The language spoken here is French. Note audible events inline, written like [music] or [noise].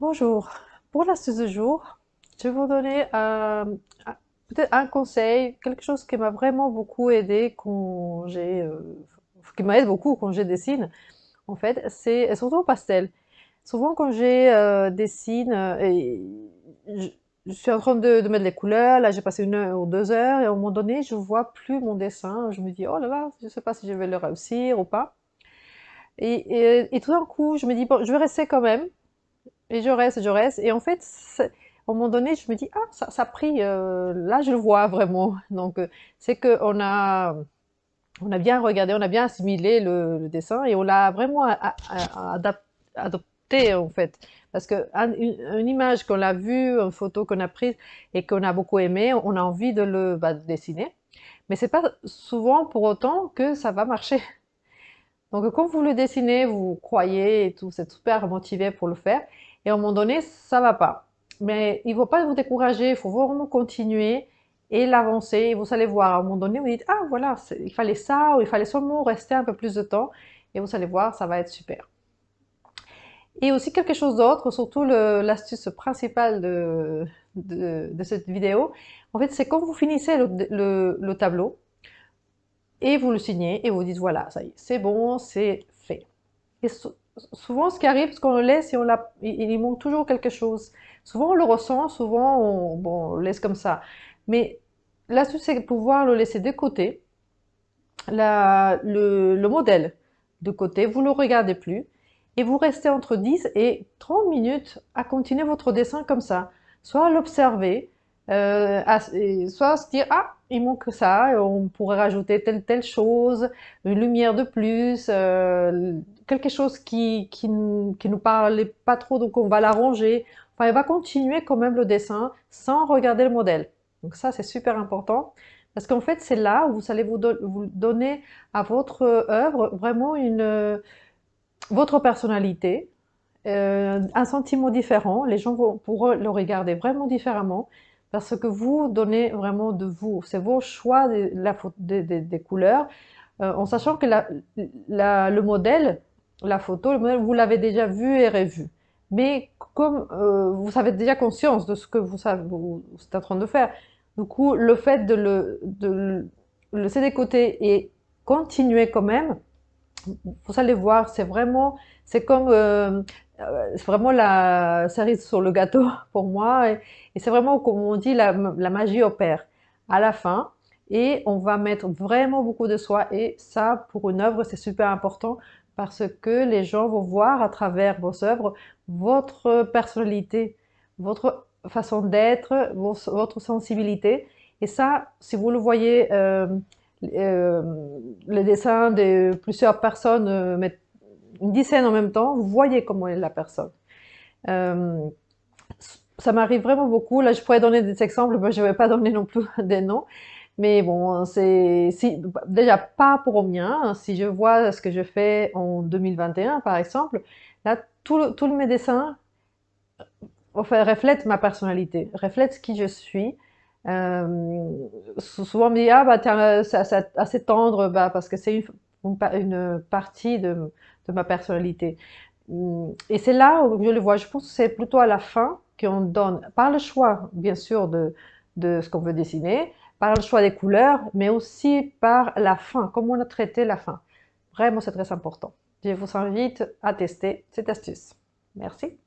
Bonjour, pour l'astuce du jour, je vais vous donner euh, peut-être un conseil, quelque chose qui m'a vraiment beaucoup aidé quand j'ai, euh, qui m'aide beaucoup quand je dessine, en fait, c'est surtout au pastel. Souvent quand j'ai euh, dessine, et je, suis en train de, mettre les couleurs, là j'ai passé une heure ou deux heures, et à un moment donné, je vois plus mon dessin, je me dis, oh là là, je ne sais pas si je vais le réussir ou pas. Et, et tout d'un coup, je me dis, bon, je vais rester quand même, et je reste, je reste. Et en fait, à un moment donné, je me dis, ah, ça, a pris, euh, là, je le vois vraiment. [laughs] Donc, euh, c'est qu'on a, on a bien regardé, on a bien assimilé le, dessin et on l'a vraiment adopté, en fait. Parce qu'une image qu'on a vue, une photo qu'on a prise et qu'on a beaucoup aimée, on a envie de le bah, dessiner. Mais c'est pas souvent pour autant que ça va marcher. [laughs] Donc quand vous le dessinez, vous croyez et tout, c'est super motivé pour le faire. Et à un moment donné, ça va pas. Mais il ne faut pas vous décourager, il faut vraiment continuer et l'avancer. Et Vous allez voir, à un moment donné, vous dites, ah voilà, il fallait ça, ou il fallait seulement rester un peu plus de temps. Et vous allez voir, ça va être super. Et aussi quelque chose d'autre, surtout l'astuce principale de, cette vidéo, en fait, c'est quand vous finissez le, tableau, et vous le signez, et vous dites, voilà, ça y est, c'est bon, c'est fait souvent, ce qui arrive, c'est qu'on le laisse et on l'a, il, manque toujours quelque chose. Souvent, on le ressent, souvent, on, le laisse comme ça. Mais l'astuce, c'est de pouvoir le laisser de côté, le, le, modèle de côté, vous ne le regardez plus, et vous restez entre 10 et 30 minutes à continuer votre dessin comme ça. Soit à l'observer, euh, soit se dire ah il manque ça, on pourrait rajouter telle telle chose, une lumière de plus, euh, quelque chose qui qui qui nous parlait pas trop donc on va l'arranger. Enfin, il va continuer quand même le dessin sans regarder le modèle. Donc ça c'est super important. Parce qu'en fait, c'est là où vous allez vous, donner à votre œuvre vraiment une, votre personnalité, euh, un sentiment différent. Les gens vont pour le regarder vraiment différemment parce que vous donnez vraiment de vous. C'est vos choix des couleurs, euh, en sachant que le modèle, la photo, vous l'avez déjà vu et revu. Mais comme euh, vous avez déjà conscience de ce que vous, savez, êtes en train de faire, du coup, le fait de le, de le laisser des côtés et continuer quand même, vous allez voir, c'est vraiment, c'est comme, euh, euh, c'est vraiment la cerise sur le gâteau [laughs] pour moi. Et, c'est vraiment, comme on dit, la, magie opère à la fin. Et on va mettre vraiment beaucoup de soi. Et ça, pour une œuvre, c'est super important parce que les gens vont voir à travers vos œuvres votre personnalité, votre façon d'être, votre sensibilité. Et ça, si vous le voyez euh, euh, les dessins de plusieurs personnes, euh, mais une dizaine en même temps, vous voyez comment est la personne. Euh, ça m'arrive vraiment beaucoup. Là, je pourrais donner des exemples, mais je ne vais pas donner non plus [laughs] des noms. Mais bon, c'est déjà pas pour mien. Si je vois ce que je fais en 2021, par exemple, là, tous mes dessins reflètent ma personnalité, reflètent qui je suis. Euh, souvent, on me dit, ah, bah, euh, assez tendre, bah, parce que c'est une, une, partie de, ma personnalité. Hum, et c'est là où je le vois. Je pense que c'est plutôt à la fin qu'on donne, par le choix, bien sûr, de, de ce qu'on veut dessiner, par le choix des couleurs, mais aussi par la fin, comment on a traité la fin. Vraiment, c'est très important. Je vous invite à tester cette astuce. Merci.